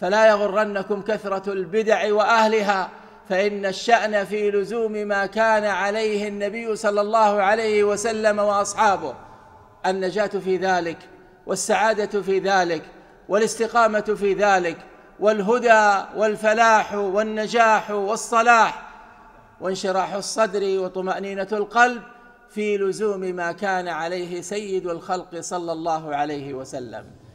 فلا يغرنكم كثرة البدع وأهلها فإن الشأن في لزوم ما كان عليه النبي صلى الله عليه وسلم وأصحابه النجاة في ذلك والسعادة في ذلك والاستقامة في ذلك والهدى والفلاح والنجاح والصلاح وانشراح الصدر وطمأنينة القلب في لزوم ما كان عليه سيد الخلق صلى الله عليه وسلم